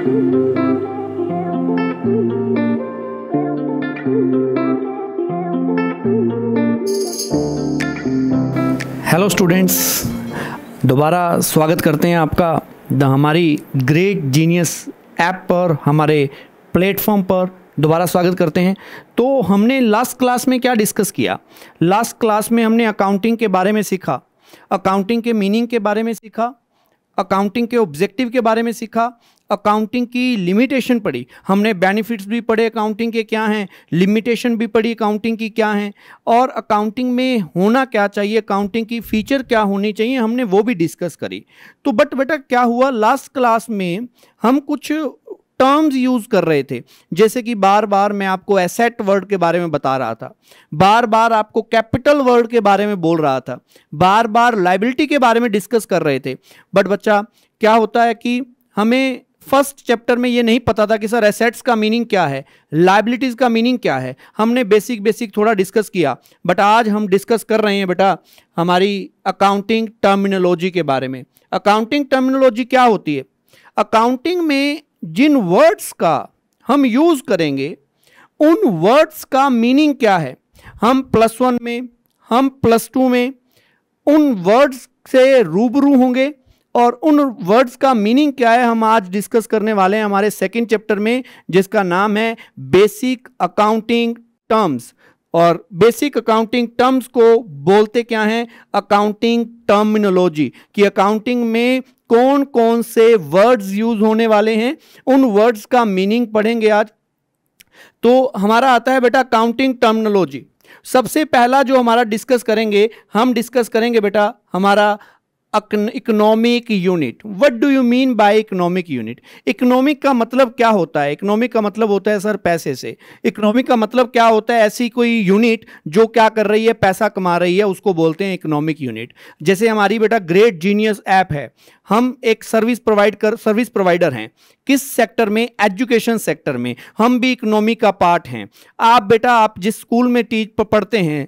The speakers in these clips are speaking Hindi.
हेलो स्टूडेंट्स दोबारा स्वागत करते हैं आपका द हमारी ग्रेट जीनियस ऐप पर हमारे प्लेटफॉर्म पर दोबारा स्वागत करते हैं तो हमने लास्ट क्लास में क्या डिस्कस किया लास्ट क्लास में हमने अकाउंटिंग के बारे में सीखा अकाउंटिंग के मीनिंग के बारे में सीखा अकाउंटिंग के ऑब्जेक्टिव के बारे में सीखा अकाउंटिंग की लिमिटेशन पढ़ी हमने बेनिफिट्स भी पढ़े अकाउंटिंग के क्या हैं लिमिटेशन भी पढ़ी अकाउंटिंग की क्या हैं और अकाउंटिंग में होना क्या चाहिए अकाउंटिंग की फ़ीचर क्या होनी चाहिए हमने वो भी डिस्कस करी तो बट बेटा क्या हुआ लास्ट क्लास में हम कुछ टर्म्स यूज कर रहे थे जैसे कि बार बार मैं आपको एसेट वर्ड के बारे में बता रहा था बार बार आपको कैपिटल वर्ड के बारे में बोल रहा था बार बार लाइबिलिटी के बारे में डिस्कस कर रहे थे बट बच्चा क्या होता है कि हमें फर्स्ट चैप्टर में ये नहीं पता था कि सर एसेट्स का मीनिंग क्या है लाइबिलिटीज़ का मीनिंग क्या है हमने बेसिक बेसिक थोड़ा डिस्कस किया बट आज हम डिस्कस कर रहे हैं बेटा हमारी अकाउंटिंग टर्मिनोलॉजी के बारे में अकाउंटिंग टर्मिनोलॉजी क्या होती है अकाउंटिंग में जिन वर्ड्स का हम यूज़ करेंगे उन वर्ड्स का मीनिंग क्या है हम प्लस वन में हम प्लस टू में उन वर्ड्स से रूबरू होंगे और उन वर्ड्स का मीनिंग क्या है हम आज डिस्कस करने वाले हैं हमारे सेकंड चैप्टर में जिसका नाम है बेसिक अकाउंटिंग टर्म्स और बेसिक अकाउंटिंग टर्म्स को बोलते क्या हैं अकाउंटिंग टर्मिनोलॉजी कि अकाउंटिंग में कौन कौन से वर्ड्स यूज होने वाले हैं उन वर्ड्स का मीनिंग पढ़ेंगे आज तो हमारा आता है बेटा अकाउंटिंग टर्मिनोलॉजी सबसे पहला जो हमारा डिस्कस करेंगे हम डिस्कस करेंगे बेटा हमारा economic unit what do you mean by economic unit economic का मतलब क्या होता है इकोनॉमिक का मतलब होता है सर पैसे से इकोनॉमिक का मतलब क्या होता है ऐसी कोई यूनिट जो क्या कर रही है पैसा कमा रही है उसको बोलते हैं इकोनॉमिक यूनिट जैसे हमारी बेटा ग्रेट जीनियस ऐप है हम एक सर्विस प्रोवाइड कर सर्विस प्रोवाइडर हैं किस सेक्टर में एजुकेशन सेक्टर में हम भी इकोनॉमी का पार्ट हैं आप बेटा आप जिस स्कूल में टीच पढ़ते हैं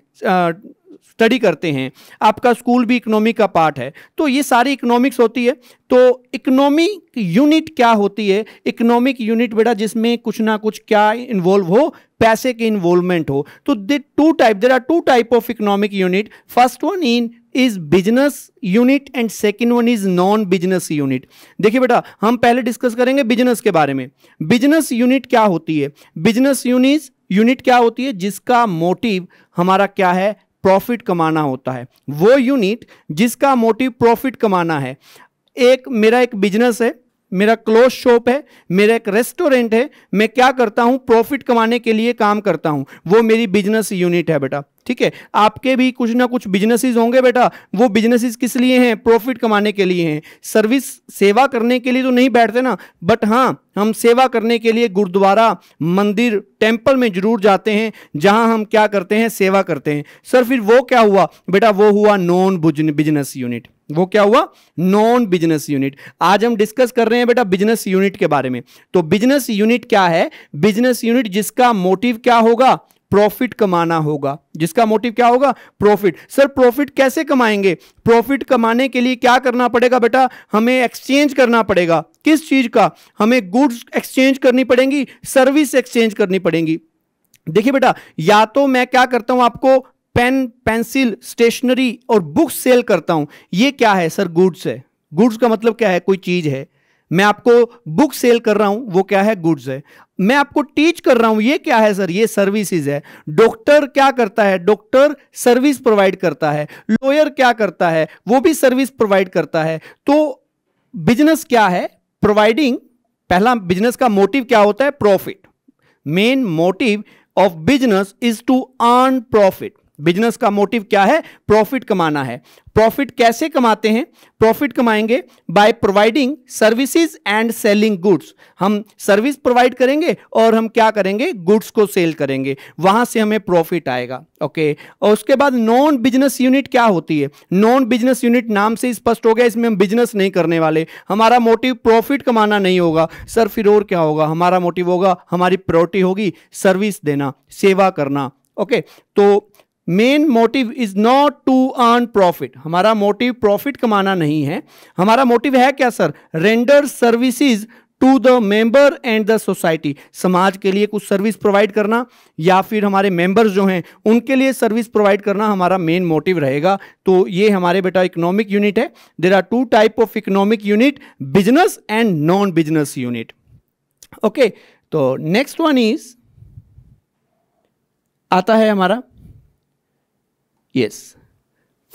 स्टडी करते हैं आपका स्कूल भी इकोनॉमी का पार्ट है तो ये सारी इकोनॉमिक्स होती है तो इकोनॉमिक यूनिट क्या होती है इकोनॉमिक यूनिट बेटा जिसमें कुछ ना कुछ क्या इन्वॉल्व हो पैसे के इन्वॉल्वमेंट हो तो they two type there are two type of economic unit first one in is business unit and second one is non business unit देखिए बेटा हम पहले डिस्कस करेंगे बिजनेस के बारे में बिजनेस यूनिट क्या होती है बिजनेस यूनिट यूनिट क्या होती है जिसका मोटिव हमारा क्या है प्रॉफिट कमाना होता है वो यूनिट जिसका मोटिव प्रॉफिट कमाना है एक मेरा एक बिजनेस है मेरा क्लोज शॉप है मेरा एक रेस्टोरेंट है मैं क्या करता हूँ प्रॉफिट कमाने के लिए काम करता हूँ वो मेरी बिजनेस यूनिट है बेटा ठीक है आपके भी कुछ ना कुछ बिजनेसेस होंगे बेटा वो बिजनेसेस किस लिए हैं प्रॉफिट कमाने के लिए हैं सर्विस सेवा करने के लिए तो नहीं बैठते ना बट हाँ हम सेवा करने के लिए गुरुद्वारा मंदिर टेम्पल में जरूर जाते हैं जहाँ हम क्या करते हैं सेवा करते हैं सर फिर वो क्या हुआ बेटा वो हुआ नॉन बिजनेस यूनिट वो क्या हुआ नॉन बिजनेस यूनिट आज हम डिस्कस कर रहे हैं बेटा बिजनेस यूनिट के बारे में तो बिजनेस यूनिट क्या है बिजनेस यूनिट जिसका मोटिव क्या होगा प्रॉफिट कमाना होगा जिसका मोटिव क्या होगा प्रॉफिट सर प्रॉफिट कैसे कमाएंगे प्रॉफिट कमाने के लिए क्या करना पड़ेगा बेटा हमें एक्सचेंज करना पड़ेगा किस चीज का हमें गुड्स एक्सचेंज करनी पड़ेंगी सर्विस एक्सचेंज करनी पड़ेंगी देखिए बेटा या तो मैं क्या करता हूं आपको पेन पेंसिल स्टेशनरी और बुक सेल करता हूं ये क्या है सर गुड्स है गुड्स का मतलब क्या है कोई चीज़ है मैं आपको बुक सेल कर रहा हूं वो क्या है गुड्स है मैं आपको टीच कर रहा हूं ये क्या है सर ये सर्विसेज है डॉक्टर क्या करता है डॉक्टर सर्विस प्रोवाइड करता है लॉयर क्या करता है वो भी सर्विस प्रोवाइड करता है तो बिजनेस क्या है प्रोवाइडिंग पहला बिजनेस का मोटिव क्या होता है profit main motive of business is to earn profit business का मोटिव क्या है प्रॉफिट कमाना है प्रॉफिट कैसे कमाते हैं प्रॉफिट कमाएंगे by providing services and selling goods हम सर्विस प्रोवाइड करेंगे और हम क्या करेंगे गुड्स को सेल करेंगे वहां से हमें प्रॉफिट आएगा ओके और उसके बाद नॉन बिजनेस यूनिट क्या होती है नॉन बिजनेस यूनिट नाम से स्पष्ट हो गया इसमें हम बिजनेस नहीं करने वाले हमारा मोटिव प्रॉफिट कमाना नहीं होगा सर फिर और क्या होगा हमारा मोटिव होगा हमारी प्रोरिटी होगी सर्विस देना सेवा करना ओके तो main motive is not to earn profit हमारा मोटिव प्रॉफिट कमाना नहीं है हमारा मोटिव है क्या sir render services to the member and the society समाज के लिए कुछ सर्विस प्रोवाइड करना या फिर हमारे मेंबर्स जो हैं उनके लिए सर्विस प्रोवाइड करना हमारा मेन मोटिव रहेगा तो ये हमारे बेटा इकोनॉमिक यूनिट है there are two type of economic unit business and non business unit okay तो नेक्स्ट वन इज आता है हमारा yes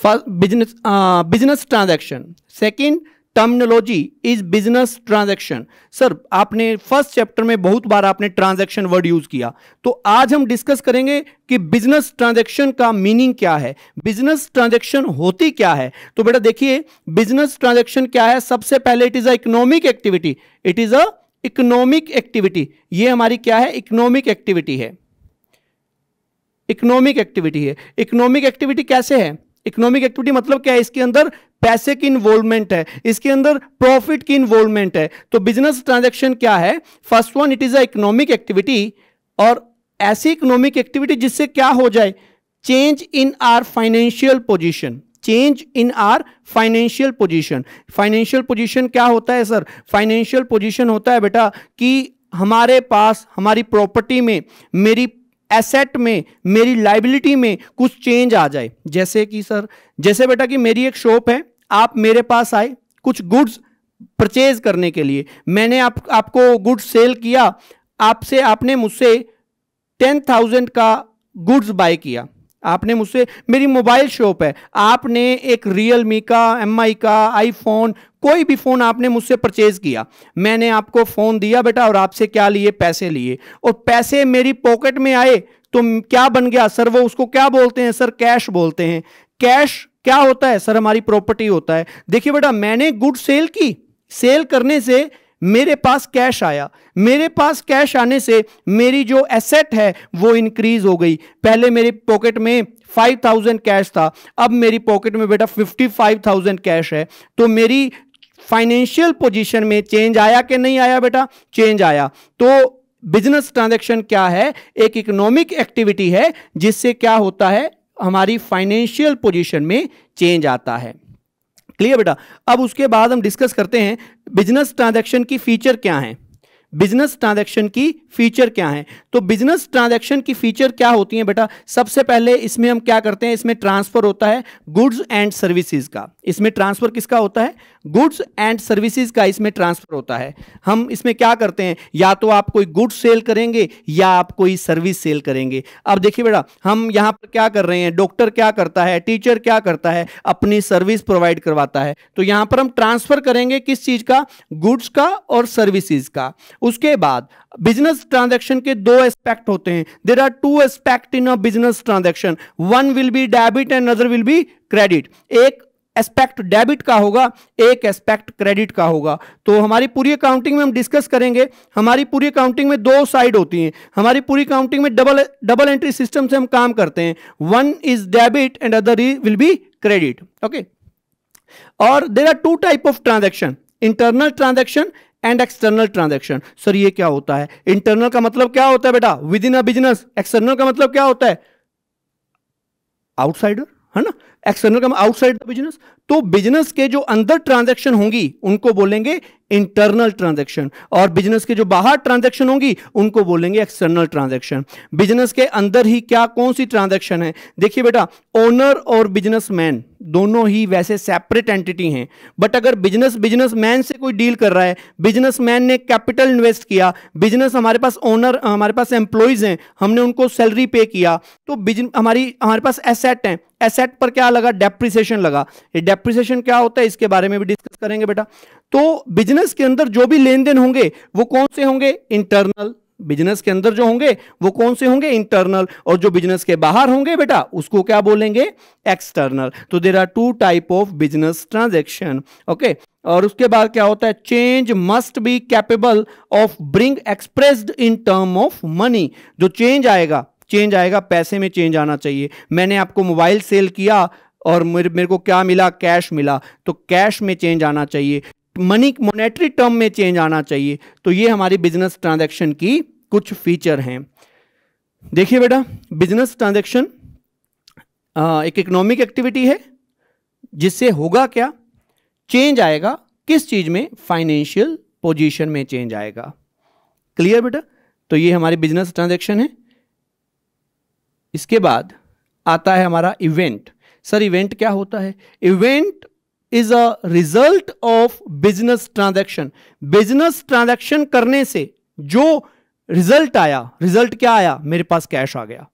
first business uh, business transaction second terminology is business transaction sir आपने फर्स्ट चैप्टर में बहुत बार आपने ट्रांजेक्शन वर्ड यूज किया तो आज हम डिस्कस करेंगे कि बिजनेस ट्रांजेक्शन का मीनिंग क्या है बिजनेस ट्रांजेक्शन होती क्या है तो बेटा देखिए बिजनेस ट्रांजेक्शन क्या है सबसे पहले it is a economic activity it is a economic activity ये हमारी क्या है इकोनॉमिक एक्टिविटी है इकोनॉमिक एक्टिविटी है इकोनॉमिक एक्टिविटी कैसे है इकोनॉमिक एक्टिविटी मतलब क्या है इसके अंदर पैसे की इन्वॉल्वमेंट है इसके अंदर प्रॉफिट की इन्वॉल्वमेंट है तो बिजनेस ट्रांजेक्शन क्या है first one it is a economic activity और ऐसी इकोनॉमिक एक्टिविटी जिससे क्या हो जाए change in our financial position change in our financial position financial position क्या होता है सर फाइनेंशियल पोजिशन होता है बेटा कि हमारे पास हमारी प्रॉपर्टी में मेरी एसेट में मेरी लाइबिलिटी में कुछ चेंज आ जाए जैसे कि सर जैसे बेटा कि मेरी एक शॉप है आप मेरे पास आए कुछ गुड्स परचेज करने के लिए मैंने आप आपको गुड्स सेल किया आपसे आपने मुझसे टेन थाउजेंड का गुड्स बाय किया आपने मुझसे मेरी मोबाइल शॉप है आपने एक रियल मी का एम का आईफोन कोई भी फ़ोन आपने मुझसे परचेज़ किया मैंने आपको फ़ोन दिया बेटा और आपसे क्या लिए पैसे लिए और पैसे मेरी पॉकेट में आए तो क्या बन गया सर वो उसको क्या बोलते हैं सर कैश बोलते हैं कैश क्या होता है सर हमारी प्रॉपर्टी होता है देखिए बेटा मैंने गुड सेल की सेल करने से मेरे पास कैश आया मेरे पास कैश आने से मेरी जो एसेट है वो इंक्रीज हो गई पहले मेरे पॉकेट में फाइव थाउजेंड कैश था अब मेरी पॉकेट में बेटा फिफ्टी फाइव थाउजेंड कैश है तो मेरी फाइनेंशियल पोजीशन में चेंज आया कि नहीं आया बेटा चेंज आया तो बिजनेस ट्रांजैक्शन क्या है एक इकोनॉमिक एक्टिविटी है जिससे क्या होता है हमारी फाइनेंशियल पोजीशन में चेंज आता है क्लियर बेटा अब उसके बाद हम डिस्कस करते हैं बिजनेस ट्रांजैक्शन की फीचर क्या है बिजनेस ट्रांजैक्शन की फीचर क्या है तो बिजनेस ट्रांजैक्शन की फीचर क्या होती है बेटा सबसे पहले इसमें हम क्या करते हैं इसमें ट्रांसफर होता है गुड्स एंड सर्विसेज का इसमें ट्रांसफर किसका होता है गुड्स एंड सर्विसेज का इसमें ट्रांसफर होता है हम इसमें क्या करते हैं या तो आप कोई गुड्स सेल करेंगे या आप कोई सर्विस सेल करेंगे अब देखिए बेटा हम यहाँ पर क्या कर रहे हैं डॉक्टर क्या करता है टीचर क्या करता है अपनी सर्विस प्रोवाइड करवाता है तो यहां पर हम ट्रांसफर करेंगे किस चीज़ का गुड्स का और सर्विसेज का उसके बाद बिजनेस ट्रांजेक्शन के दो एस्पेक्ट होते हैं there are two aspect in a business transaction one will be debit and other will be credit एक एस्पेक्ट डेबिट का होगा एक एस्पेक्ट क्रेडिट का होगा तो हमारी पूरी अकाउंटिंग में हम डिस्कस करेंगे हमारी पूरी अकाउंटिंग में दो साइड होती हैं हमारी पूरी अकाउंटिंग में डबल डबल एंट्री सिस्टम से हम काम करते हैं one is debit and other will be credit okay और there are two type of transaction internal transaction and external transaction sir ये क्या होता है इंटरनल का मतलब क्या होता है बेटा within a business external का मतलब क्या होता है आउटसाइडर है ना एक्सटर्नल का आउटसाइड द बिजनेस तो बिजनेस के जो अंदर ट्रांजैक्शन होंगी उनको बोलेंगे इंटरनल ट्रांजैक्शन और बिजनेस के जो बाहर ट्रांजैक्शन होंगी उनको बोलेंगे एक्सटर्नल ट्रांजैक्शन बिजनेस के अंदर ही क्या कौन सी ट्रांजैक्शन है देखिए बेटा ओनर और बिजनेसमैन दोनों ही वैसे सेपरेट एंटिटी हैं बट अगर बिजनेस बिजनेसमैन से कोई डील कर रहा है बिजनेसमैन ने कैपिटल इन्वेस्ट किया बिजनेस हमारे पास ओनर हमारे पास एम्प्लॉयज़ हैं हमने उनको सैलरी पे किया तो बिजन हमारी हमारे पास एसेट हैं एसेट पर क्या लगा डेप्रिसिएशन लगा ये डेप्रिसिएशन क्या होता है इसके बारे में भी डिस्कस करेंगे बेटा तो बिजनेस के अंदर जो भी लेन देन होंगे वो कौन से होंगे इंटरनल बिजनेस के अंदर जो होंगे वो कौन से होंगे इंटरनल और जो बिजनेस के बाहर होंगे बेटा उसको क्या बोलेंगे एक्सटर्नल तो there are two type of business transaction okay और उसके बाद क्या होता है change must be capable of bring expressed in term of money जो चेंज आएगा चेंज आएगा पैसे में चेंज आना चाहिए मैंने आपको मोबाइल सेल किया और मेरे मेरे को क्या मिला कैश मिला तो कैश में चेंज आना चाहिए मनी मोनेटरी टर्म में चेंज आना चाहिए तो ये हमारी बिजनेस ट्रांजेक्शन की कुछ फीचर हैं देखिए बेटा बिजनेस ट्रांजेक्शन एक इकोनॉमिक एक्टिविटी है जिससे होगा क्या चेंज आएगा किस चीज़ में फाइनेंशियल पोजीशन में चेंज आएगा क्लियर बेटा तो ये हमारी बिजनेस ट्रांजेक्शन है इसके बाद आता है हमारा इवेंट सर इवेंट क्या होता है event is a result of business transaction business transaction करने से जो रिजल्ट आया रिजल्ट क्या आया मेरे पास कैश आ गया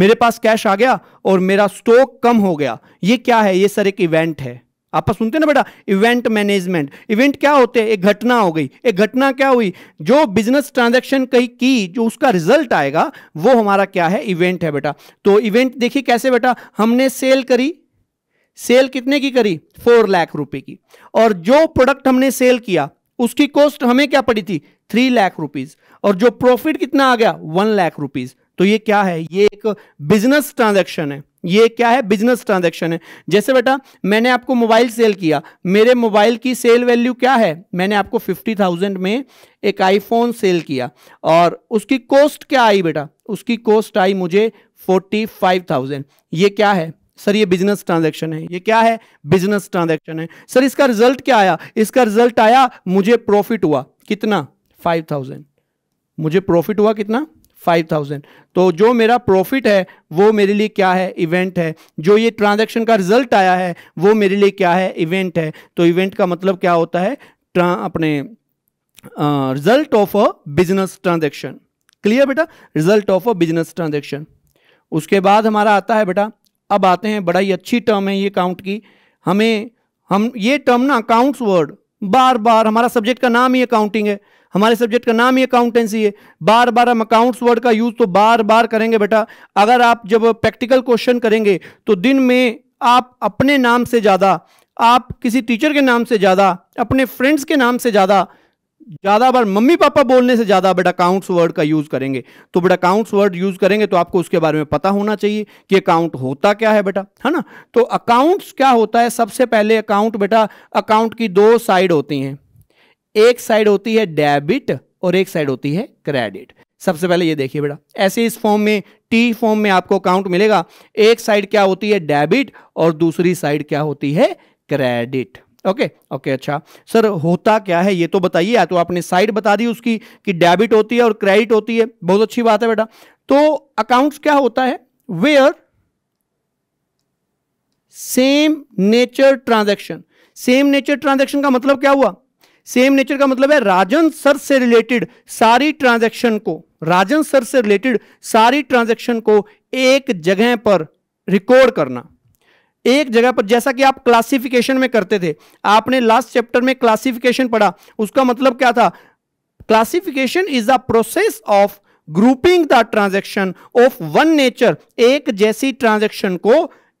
मेरे पास कैश आ गया और मेरा स्टॉक कम हो गया ये क्या है ये सर एक इवेंट है आप सुनते ना बेटा इवेंट मैनेजमेंट इवेंट क्या होते हैं एक घटना हो गई एक घटना क्या हुई जो बिजनेस ट्रांजैक्शन कहीं की जो उसका रिजल्ट आएगा वो हमारा क्या है इवेंट है बेटा तो इवेंट देखिए कैसे बेटा हमने सेल करी सेल कितने की करी फोर लाख रुपए की और जो प्रोडक्ट हमने सेल किया उसकी कॉस्ट हमें क्या पड़ी थी थ्री लाख रुपीज और जो प्रॉफिट कितना आ गया वन लाख रुपीज तो ये क्या है ये एक बिजनेस ट्रांजैक्शन है ये क्या है बिजनेस ट्रांजैक्शन है जैसे बेटा मैंने आपको मोबाइल सेल किया मेरे मोबाइल की सेल वैल्यू क्या है मैंने आपको फिफ्टी थाउजेंड में एक आईफोन सेल किया और उसकी कॉस्ट क्या आई बेटा उसकी कॉस्ट आई मुझे फोर्टी फाइव थाउजेंड ये क्या है सर ये बिजनेस ट्रांजैक्शन है ये क्या है बिजनेस ट्रांजैक्शन है सर इसका रिजल्ट क्या आया इसका रिजल्ट आया मुझे प्रॉफिट हुआ कितना फाइव थाउजेंड मुझे प्रॉफिट हुआ कितना फाइव थाउजेंड तो जो मेरा प्रॉफिट है वो मेरे लिए क्या है इवेंट है जो ये ट्रांजैक्शन का रिजल्ट आया है वो मेरे लिए क्या है इवेंट है तो इवेंट का मतलब क्या होता है अपने result of a business transaction clear बेटा result of a business transaction उसके बाद हमारा आता है बेटा अब आते हैं बड़ा ही अच्छी टर्म है ये काउंट की हमें हम ये टर्म ना अकाउंट्स वर्ड बार बार हमारा सब्जेक्ट का नाम ही अकाउंटिंग है हमारे सब्जेक्ट का नाम ही अकाउंटेंसी है बार बार हम अकाउंट्स वर्ड का यूज़ तो बार बार करेंगे बेटा अगर आप जब प्रैक्टिकल क्वेश्चन करेंगे तो दिन में आप अपने नाम से ज़्यादा आप किसी टीचर के नाम से ज़्यादा अपने फ्रेंड्स के नाम से ज़्यादा ज़्यादा बार मम्मी पापा बोलने से ज़्यादा बेटा काउंट्स वर्ड का यूज़ करेंगे तो बेटा काउंट्स वर्ड यूज़ करेंगे तो आपको उसके बारे में पता होना चाहिए कि अकाउंट होता क्या है बेटा है ना तो अकाउंट्स क्या होता है सबसे पहले अकाउंट बेटा अकाउंट की दो साइड होती हैं एक साइड होती है डेबिट और एक साइड होती है क्रेडिट सबसे पहले ये देखिए बेटा ऐसे इस फॉर्म में टी फॉर्म में आपको अकाउंट मिलेगा एक साइड क्या होती है डेबिट और दूसरी साइड क्या होती है क्रेडिट ओके ओके अच्छा सर होता क्या है ये तो बताइए या तो आपने साइड बता दी उसकी कि डेबिट होती है और क्रेडिट होती है बहुत अच्छी बात है बेटा तो अकाउंट्स क्या होता है where same nature transaction same nature transaction का मतलब क्या हुआ सेम नेचर का मतलब है राजन सर से रिलेटेड सारी ट्रांजेक्शन को राजन सर से रिलेटेड सारी ट्रांजेक्शन को एक जगह पर रिकॉर्ड करना एक जगह पर जैसा कि आप क्लासिफिकेशन में करते थे आपने लास्ट चैप्टर में क्लासिफिकेशन पढ़ा उसका मतलब क्या था classification is the process of grouping the transaction of one nature एक जैसी ट्रांजेक्शन को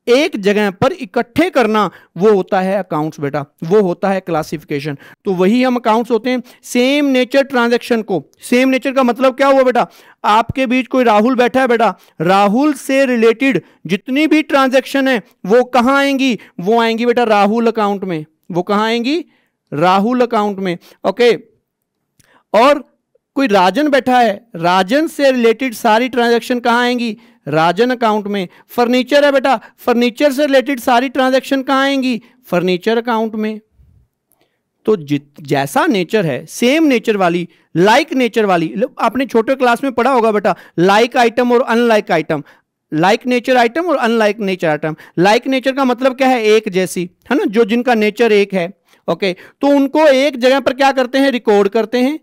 एक जगह पर इकट्ठे करना वो होता है अकाउंट्स बेटा वो होता है क्लासिफिकेशन तो वही हम अकाउंट्स होते हैं सेम नेचर ट्रांजैक्शन को सेम नेचर का मतलब क्या हुआ बेटा आपके बीच कोई राहुल बैठा है बेटा राहुल से रिलेटेड जितनी भी ट्रांजैक्शन है वो कहाँ आएंगी वो आएंगी बेटा राहुल अकाउंट में वो कहाँ आएंगी राहुल अकाउंट में ओके और कोई राजन बैठा है राजन से रिलेटेड सारी ट्रांजेक्शन कहाँ आएंगी राजन अकाउंट में फर्नीचर है बेटा फर्नीचर से रिलेटेड सारी ट्रांजैक्शन कहाँ आएंगी फर्नीचर अकाउंट में तो जैसा नेचर है सेम नेचर वाली लाइक like नेचर वाली आपने छोटे क्लास में पढ़ा होगा बेटा लाइक आइटम और unlike item like nature item और unlike nature item like nature का मतलब क्या है एक जैसी है ना जो जिनका नेचर एक है ओके तो उनको एक जगह पर क्या करते हैं रिकॉर्ड करते हैं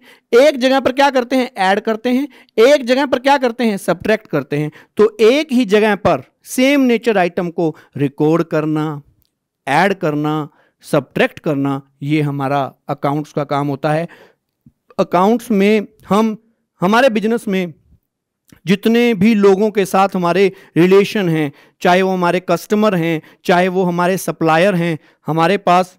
एक जगह पर क्या करते हैं ऐड करते हैं एक जगह पर क्या करते हैं सब्ट्रैक्ट करते हैं तो एक ही जगह पर सेम नेचर आइटम को रिकॉर्ड करना ऐड करना सब्ट्रैक्ट करना ये हमारा अकाउंट्स का काम होता है अकाउंट्स में हम हमारे बिजनेस में जितने भी लोगों के साथ हमारे रिलेशन हैं चाहे वो हमारे कस्टमर हैं चाहे वो हमारे सप्लायर हैं हमारे पास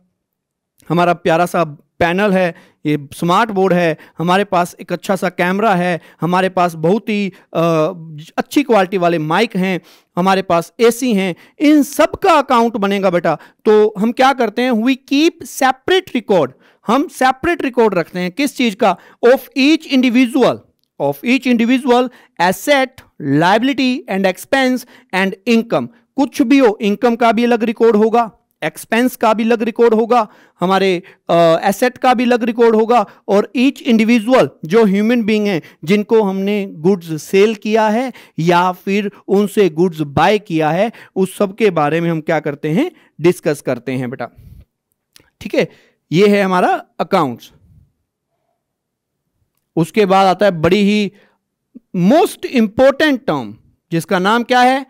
हमारा प्यारा सा पैनल है ये स्मार्ट बोर्ड है हमारे पास एक अच्छा सा कैमरा है हमारे पास बहुत ही अच्छी क्वालिटी वाले माइक हैं हमारे पास एसी हैं इन सब का अकाउंट बनेगा बेटा तो हम क्या करते हैं वी कीप सेपरेट रिकॉर्ड हम सेपरेट रिकॉर्ड रखते हैं किस चीज़ का of each individual of each individual asset liability and expense and income कुछ भी हो इनकम का भी अलग रिकॉर्ड होगा एक्सपेंस का भी लग रिकॉर्ड होगा हमारे एसेट का भी लग रिकॉर्ड होगा और ईच इंडिविजुअल जो ह्यूमन बीइंग है जिनको हमने गुड्स सेल किया है या फिर उनसे गुड्स बाय किया है उस सब के बारे में हम क्या करते हैं डिस्कस करते हैं बेटा ठीक है ये है हमारा अकाउंट्स उसके बाद आता है बड़ी ही मोस्ट इंपॉर्टेंट टर्म जिसका नाम क्या है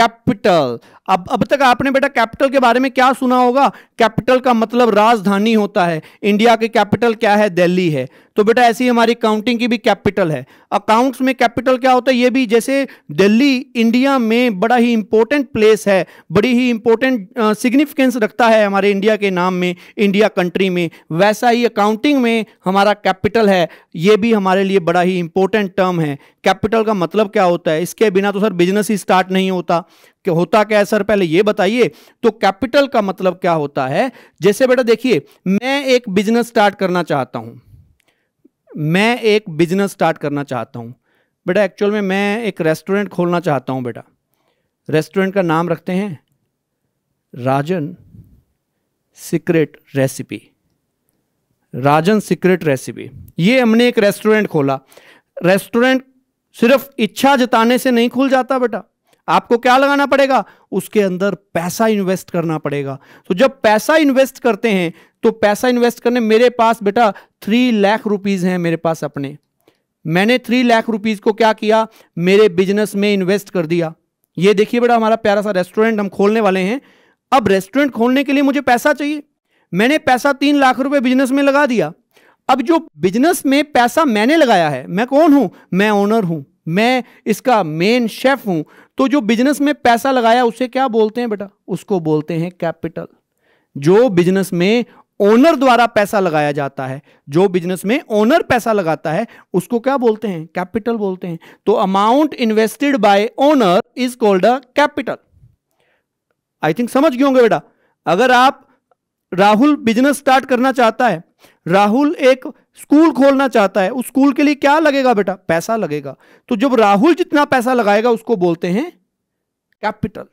कैपिटल अब अब तक आपने बेटा कैपिटल के बारे में क्या सुना होगा कैपिटल का मतलब राजधानी होता है इंडिया के कैपिटल क्या है दिल्ली है तो बेटा ऐसी हमारी काउंटिंग की भी कैपिटल है अकाउंट्स में कैपिटल क्या होता है ये भी जैसे दिल्ली इंडिया में बड़ा ही इंपॉर्टेंट प्लेस है बड़ी ही इंपॉर्टेंट सिग्निफिकेंस रखता है हमारे इंडिया के नाम में इंडिया कंट्री में वैसा ही अकाउंटिंग में हमारा कैपिटल है ये भी हमारे लिए बड़ा ही इंपॉर्टेंट टर्म है कैपिटल का मतलब क्या होता है इसके बिना तो सर बिजनेस ही स्टार्ट नहीं होता कि होता क्या है सर पहले ये बताइए तो कैपिटल का मतलब क्या होता है जैसे बेटा देखिए मैं एक बिजनेस स्टार्ट करना चाहता हूं मैं एक बिजनेस स्टार्ट करना चाहता हूं बेटा एक्चुअल में मैं एक रेस्टोरेंट खोलना चाहता हूं बेटा रेस्टोरेंट का नाम रखते हैं Rajan secret recipe Rajan secret recipe ये हमने एक रेस्टोरेंट खोला रेस्टोरेंट सिर्फ इच्छा जताने से नहीं खुल जाता बेटा आपको क्या लगाना पड़ेगा उसके अंदर पैसा इन्वेस्ट करना पड़ेगा तो जब पैसा इन्वेस्ट करते हैं तो पैसा इन्वेस्ट करने मेरे पास बेटा थ्री लाख रुपीज हैं मेरे पास अपने मैंने थ्री लाख रुपीज को क्या किया मेरे बिजनेस में इन्वेस्ट कर दिया ये देखिए बेटा हमारा प्यारा सा रेस्टोरेंट हम खोलने वाले हैं अब रेस्टोरेंट खोलने के लिए मुझे पैसा चाहिए मैंने पैसा तीन लाख रुपए बिजनेस में लगा दिया अब जो बिजनेस में पैसा मैंने लगाया है मैं कौन हूं मैं ओनर हूं मैं इसका मेन शेफ हूं तो जो बिजनेस में पैसा लगाया उसे क्या बोलते हैं बेटा उसको बोलते हैं कैपिटल जो बिजनेस में ओनर द्वारा पैसा लगाया जाता है जो बिजनेस में ओनर पैसा लगाता है उसको क्या बोलते हैं कैपिटल बोलते हैं तो amount invested by owner is called a capital I think समझ गए होंगे बेटा अगर आप राहुल बिजनेस स्टार्ट करना चाहता है राहुल एक स्कूल खोलना चाहता है उस स्कूल के लिए क्या लगेगा बेटा पैसा लगेगा तो जब राहुल जितना पैसा लगाएगा उसको बोलते हैं कैपिटल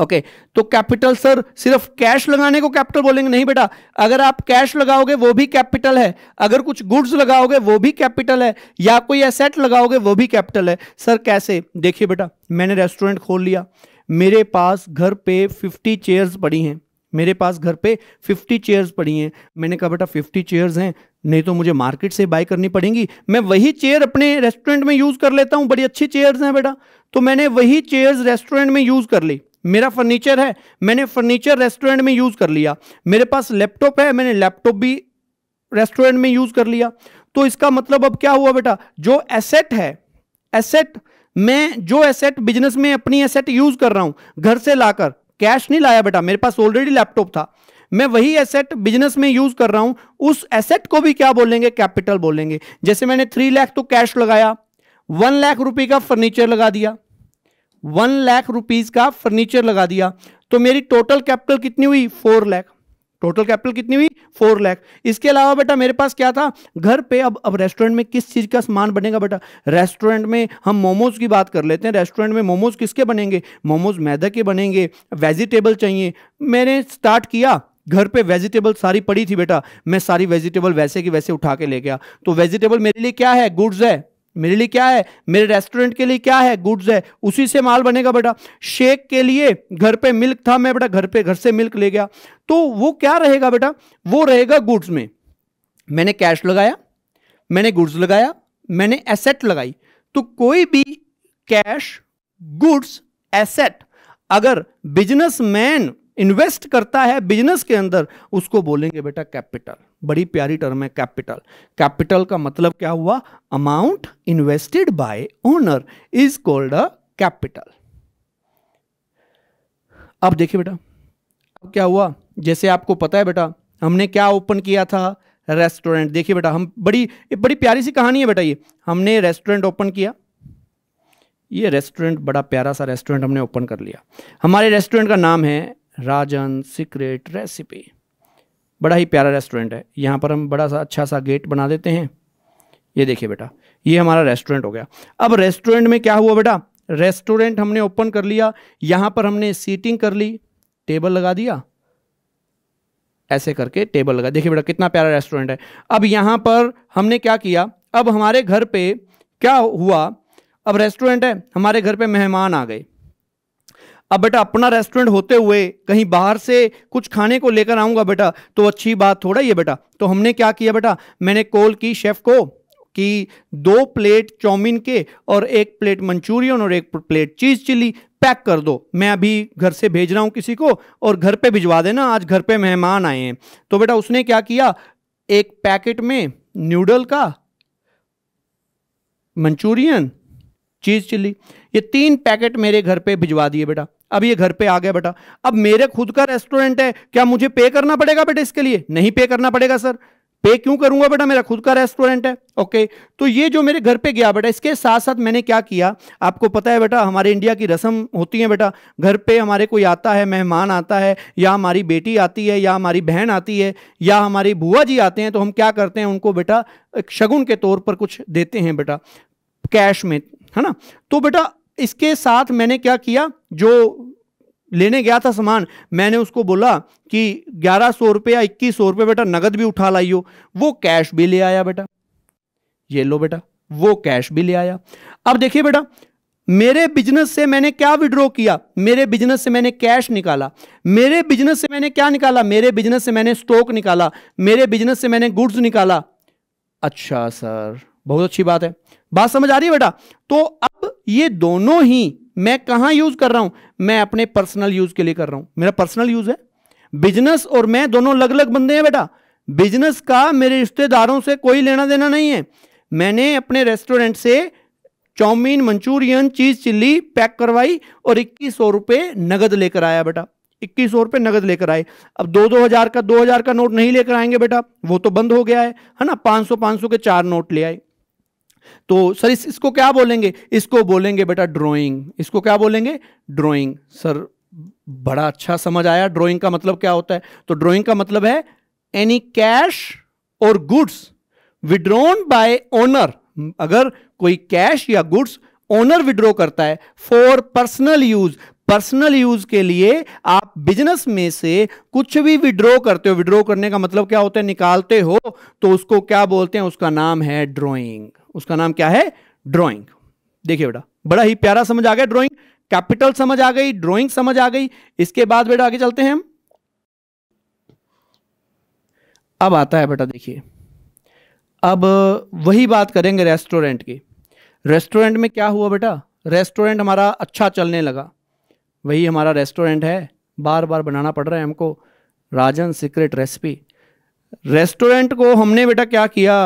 ओके okay, तो कैपिटल सर सिर्फ कैश लगाने को कैपिटल बोलेंगे नहीं बेटा अगर आप कैश लगाओगे वो भी कैपिटल है अगर कुछ गुड्स लगाओगे वो भी कैपिटल है या कोई एसेट लगाओगे वो भी कैपिटल है सर कैसे देखिए बेटा मैंने रेस्टोरेंट खोल लिया मेरे पास घर पे फिफ्टी चेयर्स पड़ी हैं मेरे पास घर पे फिफ्टी चेयर्स पड़ी हैं मैंने कहा बेटा फिफ्टी चेयर्स हैं नहीं तो मुझे मार्केट से बाय करनी पड़ेगी मैं वही चेयर अपने रेस्टोरेंट में यूज़ कर लेता हूँ बड़ी अच्छी चेयर्स हैं बेटा तो मैंने वही चेयर्स रेस्टोरेंट में यूज़ कर ली मेरा फर्नीचर है मैंने फर्नीचर रेस्टोरेंट में यूज़ कर लिया मेरे पास लैपटॉप है मैंने लैपटॉप भी रेस्टोरेंट में यूज़ कर लिया तो इसका मतलब अब क्या हुआ बेटा जो एसेट है एसेट मैं जो एसेट बिजनेस में अपनी एसेट यूज़ कर रहा हूँ घर से लाकर कैश नहीं लाया बेटा मेरे पास ऑलरेडी लैपटॉप था मैं वही एसेट बिजनेस में यूज कर रहा हूं उस एसेट को भी क्या बोलेंगे कैपिटल बोलेंगे जैसे मैंने थ्री लाख तो कैश लगाया वन लाख रुपए का फर्नीचर लगा दिया वन लाख रुपीज का फर्नीचर लगा दिया तो मेरी टोटल कैपिटल कितनी हुई फोर लाख टोटल कैपिटल कितनी हुई फोर लाख इसके अलावा बेटा मेरे पास क्या था घर पे अब अब रेस्टोरेंट में किस चीज़ का सामान बनेगा बेटा रेस्टोरेंट में हम मोमोज की बात कर लेते हैं रेस्टोरेंट में मोमोज किसके बनेंगे मोमोज मैदा के बनेंगे वेजिटेबल चाहिए मैंने स्टार्ट किया घर पे वेजिटेबल सारी पड़ी थी बेटा मैं सारी वेजिटेबल वैसे की वैसे उठा के ले गया तो वेजिटेबल मेरे लिए क्या है गुड्स है मेरे लिए क्या है मेरे रेस्टोरेंट के लिए क्या है गुड्स है उसी से माल बनेगा बेटा शेक के लिए घर पे मिल्क था मैं बेटा घर पे घर से मिल्क ले गया तो वो क्या रहेगा बेटा वो रहेगा गुड्स में मैंने कैश लगाया मैंने गुड्स लगाया मैंने एसेट लगाई तो कोई भी कैश गुड्स एसेट अगर बिजनेसमैन इन्वेस्ट करता है बिजनेस के अंदर उसको बोलेंगे बेटा कैपिटल बड़ी प्यारी टर्म है कैपिटल कैपिटल का मतलब क्या हुआ amount invested by owner is called a capital अब देखिए बेटा अब क्या हुआ जैसे आपको पता है बेटा हमने क्या ओपन किया था रेस्टोरेंट देखिए बेटा हम बड़ी बड़ी प्यारी सी कहानी है बेटा ये हमने रेस्टोरेंट ओपन किया ये रेस्टोरेंट बड़ा प्यारा सा रेस्टोरेंट हमने ओपन कर लिया हमारे रेस्टोरेंट का नाम है राजन सीक्रेट रेसिपी बड़ा ही प्यारा रेस्टोरेंट है यहाँ पर हम बड़ा सा अच्छा सा गेट बना देते हैं ये देखिए बेटा ये हमारा रेस्टोरेंट हो गया अब रेस्टोरेंट में क्या हुआ बेटा रेस्टोरेंट हमने ओपन कर लिया यहाँ पर हमने सीटिंग कर ली टेबल लगा दिया ऐसे करके टेबल लगा देखिए बेटा कितना प्यारा रेस्टोरेंट है अब यहाँ पर हमने क्या किया अब हमारे घर पे क्या हुआ अब रेस्टोरेंट है हमारे घर पे मेहमान आ गए अब बेटा अपना रेस्टोरेंट होते हुए कहीं बाहर से कुछ खाने को लेकर आऊँगा बेटा तो अच्छी बात थोड़ा ही है बेटा तो हमने क्या किया बेटा मैंने कॉल की शेफ़ को कि दो प्लेट चाउमीन के और एक प्लेट मंचूरियन और एक प्लेट चीज़ चिली पैक कर दो मैं अभी घर से भेज रहा हूँ किसी को और घर पे भिजवा देना आज घर पे मेहमान आए हैं तो बेटा उसने क्या किया एक पैकेट में न्यूडल का मंचूरियन चीज़ चिली ये तीन पैकेट मेरे घर पे भिजवा दिए बेटा अब ये घर पे आ गया बेटा अब मेरे खुद का रेस्टोरेंट है क्या मुझे पे करना पड़ेगा बेटा इसके लिए नहीं पे करना पड़ेगा सर पे क्यों करूंगा बेटा मेरा खुद का रेस्टोरेंट है ओके तो ये जो मेरे घर पे गया बेटा इसके साथ साथ मैंने क्या किया आपको पता है बेटा हमारे इंडिया की रस्म होती है बेटा घर पे हमारे कोई आता है मेहमान आता है या हमारी बेटी आती है या हमारी बहन आती है या हमारी बुआ जी आते हैं तो हम क्या करते हैं उनको बेटा शगुन के तौर पर कुछ देते हैं बेटा कैश में है ना तो बेटा इसके साथ मैंने क्या किया जो लेने गया था सामान मैंने उसको बोला कि ग्यारह सौ रुपये या इक्कीस सौ रुपये बेटा नगद भी उठा लाइयो वो कैश भी ले आया बेटा ये लो बेटा वो कैश भी ले आया अब देखिए बेटा मेरे बिजनेस से मैंने क्या विड्रॉ किया मेरे बिजनेस से मैंने कैश निकाला मेरे बिजनेस से मैंने क्या निकाला मेरे बिजनेस से मैंने स्टॉक निकाला मेरे बिजनेस से मैंने गुड्स निकाला अच्छा सर बहुत अच्छी बात है बात समझ आ रही है बेटा तो अब ये दोनों ही मैं कहां यूज कर रहा हूं मैं अपने पर्सनल यूज के लिए कर रहा हूं मेरा पर्सनल यूज है बिजनेस और मैं दोनों अलग अलग बंदे हैं बेटा बिजनेस का मेरे रिश्तेदारों से कोई लेना देना नहीं है मैंने अपने रेस्टोरेंट से chow mein manchurian cheese chilli pack करवाई और इक्कीस सौ नगद लेकर आया बेटा इक्कीस सौ रुपए नगद लेकर आए अब दो दो हज़ार का दो हज़ार का नोट नहीं लेकर आएंगे बेटा वो तो बंद हो गया है है ना पांच सौ पांच सौ के चार नोट ले आए तो सर इस, इसको क्या बोलेंगे इसको बोलेंगे बेटा ड्राइंग इसको क्या बोलेंगे ड्राइंग सर बड़ा अच्छा समझ आया ड्राइंग का मतलब क्या होता है तो ड्राइंग का मतलब है एनी कैश और गुड्स विड्रोन बाय ओनर अगर कोई कैश या गुड्स ओनर विड्रॉ करता है for personal use personal use के लिए आप बिजनेस में से कुछ भी विड्रॉ करते हो विड्रॉ करने का मतलब क्या होता है निकालते हो तो उसको क्या बोलते हैं उसका नाम है ड्रॉइंग उसका नाम क्या है ड्रॉइंग देखिए बेटा बड़ा ही प्यारा समझ आ गया ड्रॉइंग कैपिटल समझ आ गई ड्रॉइंग समझ आ गई इसके बाद बेटा आगे चलते हैं हम अब आता है बेटा देखिए अब वही बात करेंगे रेस्टोरेंट की रेस्टोरेंट में क्या हुआ बेटा रेस्टोरेंट हमारा अच्छा चलने लगा वही हमारा रेस्टोरेंट है बार बार बनाना पड़ रहा है हमको राजन सीक्रेट रेसिपी रेस्टोरेंट को हमने बेटा क्या किया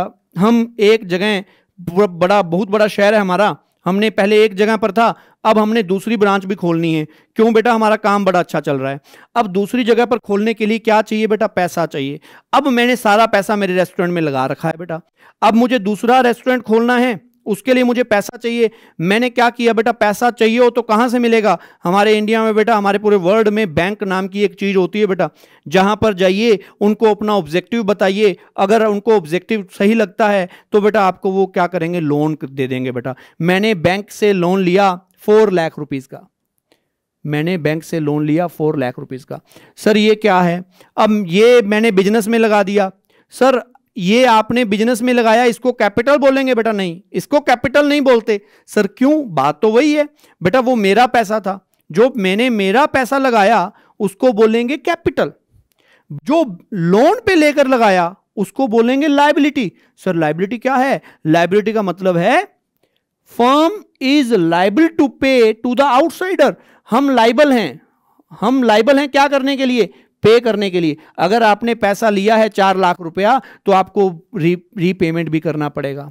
हम एक जगह बड़ा बहुत बड़ा शहर है हमारा हमने पहले एक जगह पर था अब हमने दूसरी ब्रांच भी खोलनी है क्यों बेटा हमारा काम बड़ा अच्छा चल रहा है अब दूसरी जगह पर खोलने के लिए क्या चाहिए बेटा पैसा चाहिए अब मैंने सारा पैसा मेरे रेस्टोरेंट में लगा रखा है बेटा अब मुझे दूसरा रेस्टोरेंट खोलना है उसके लिए मुझे पैसा चाहिए मैंने क्या किया बेटा पैसा चाहिए हो तो कहाँ से मिलेगा हमारे इंडिया में बेटा हमारे पूरे वर्ल्ड में बैंक नाम की एक चीज़ होती है बेटा जहाँ पर जाइए उनको अपना ऑब्जेक्टिव बताइए अगर उनको ऑब्जेक्टिव सही लगता है तो बेटा आपको वो क्या करेंगे लोन दे देंगे बेटा मैंने बैंक से लोन लिया फोर लाख रुपीज़ का मैंने बैंक से लोन लिया फोर लाख रुपीज़ का सर ये क्या है अब ये मैंने बिजनेस में लगा दिया सर ये आपने बिजनेस में लगाया इसको कैपिटल बोलेंगे बेटा नहीं इसको कैपिटल नहीं बोलते सर क्यों बात तो वही है बेटा वो मेरा पैसा था जो मैंने मेरा पैसा लगाया उसको बोलेंगे कैपिटल जो लोन पे लेकर लगाया उसको बोलेंगे लाइबिलिटी सर लाइबिलिटी क्या है लाइबिलिटी का मतलब है firm is liable to pay to the outsider हम लाइबल हैं हम लाइबल हैं क्या करने के लिए पे करने के लिए अगर आपने पैसा लिया है चार लाख रुपया तो आपको री रीपेमेंट भी करना पड़ेगा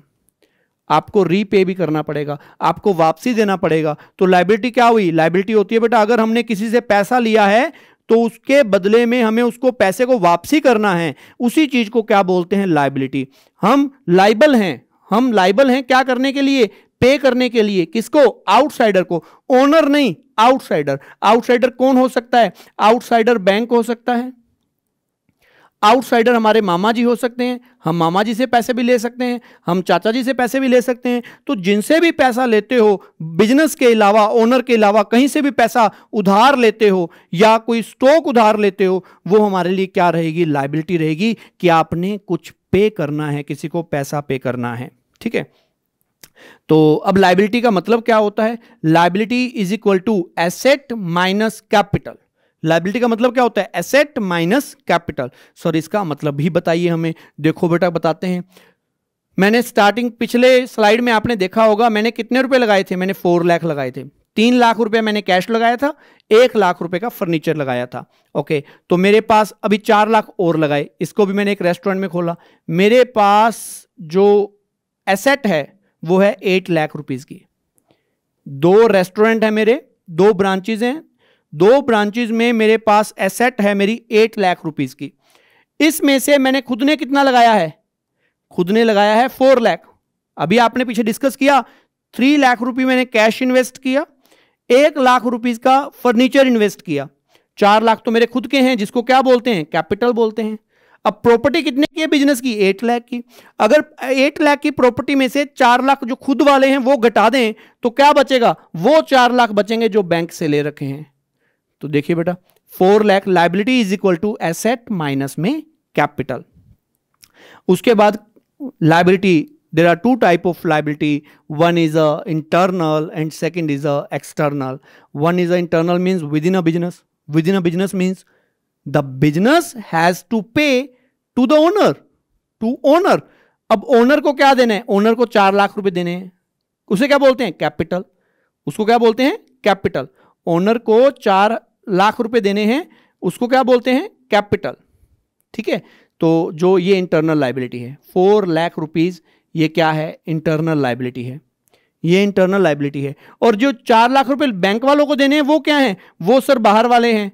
आपको रीपे भी करना पड़ेगा आपको वापसी देना पड़ेगा तो लाइबिलिटी क्या हुई लाइबिलिटी होती है बेटा अगर हमने किसी से पैसा लिया है तो उसके बदले में हमें उसको पैसे को वापसी करना है उसी चीज को क्या बोलते हैं लाइबिलिटी हम लाइबल हैं हम लाइबल हैं क्या करने के लिए पे करने के लिए किसको आउटसाइडर को ओनर नहीं आउटसाइडर आउटसाइडर कौन हो सकता है आउटसाइडर बैंक हो सकता है आउटसाइडर हमारे मामा जी हो सकते हैं हम मामा जी से पैसे भी ले सकते हैं हम चाचा जी से पैसे भी ले सकते हैं तो जिनसे भी पैसा लेते हो बिजनेस के अलावा ओनर के अलावा कहीं से भी पैसा उधार लेते हो या कोई स्टॉक उधार लेते हो वो हमारे लिए क्या रहेगी लाइबिलिटी रहेगी कि आपने कुछ पे करना है किसी को पैसा पे करना है ठीक है तो अब लाइबिलिटी का मतलब क्या होता है liability is equal to asset minus capital liability का मतलब क्या होता है एसेट माइनस कैपिटल सर इसका मतलब भी बताइए हमें देखो बेटा बताते हैं मैंने स्टार्टिंग पिछले स्लाइड में आपने देखा होगा मैंने कितने रुपए लगाए थे मैंने फोर लाख लगाए थे तीन लाख रुपए मैंने कैश लगाया था एक लाख रुपए का फर्नीचर लगाया था ओके तो मेरे पास अभी चार लाख और लगाए इसको भी मैंने एक रेस्टोरेंट में खोला मेरे पास जो एसेट है वो है एट लाख रुपीज़ की दो रेस्टोरेंट है मेरे दो ब्रांचेज हैं दो ब्रांचेज में मेरे पास एसेट है मेरी एट लाख रुपीज़ की इसमें से मैंने खुद ने कितना लगाया है खुद ने लगाया है फोर लाख अभी आपने पीछे डिस्कस किया थ्री लाख रुपये मैंने कैश इन्वेस्ट किया एक लाख रुपीज़ का फर्नीचर इन्वेस्ट किया चार लाख तो मेरे खुद के हैं जिसको क्या बोलते हैं कैपिटल बोलते हैं अब प्रॉपर्टी कितने की है बिजनेस की एट लाख की अगर एट लाख की प्रॉपर्टी में से चार लाख जो खुद वाले हैं वो घटा दें तो क्या बचेगा वो चार लाख बचेंगे जो बैंक से ले रखे हैं तो देखिए बेटा four lakh liability is equal to asset minus में कैपिटल उसके बाद liability two type of liability one is a internal and second is a external one is a internal means within a business within a business means the business has to pay to the owner to owner अब ओनर को क्या देना है ओनर को चार लाख रुपए देने हैं उसे क्या बोलते हैं कैपिटल उसको क्या बोलते हैं कैपिटल ओनर को चार लाख रुपए देने हैं उसको क्या बोलते हैं कैपिटल ठीक है तो जो ये इंटरनल लाइबिलिटी है फोर लाख रुपीज ये क्या है इंटरनल लाइबिलिटी है ये इंटरनल लाइबिलिटी है और जो चार लाख रुपए बैंक वालों को देने हैं वो क्या है वो सर बाहर वाले हैं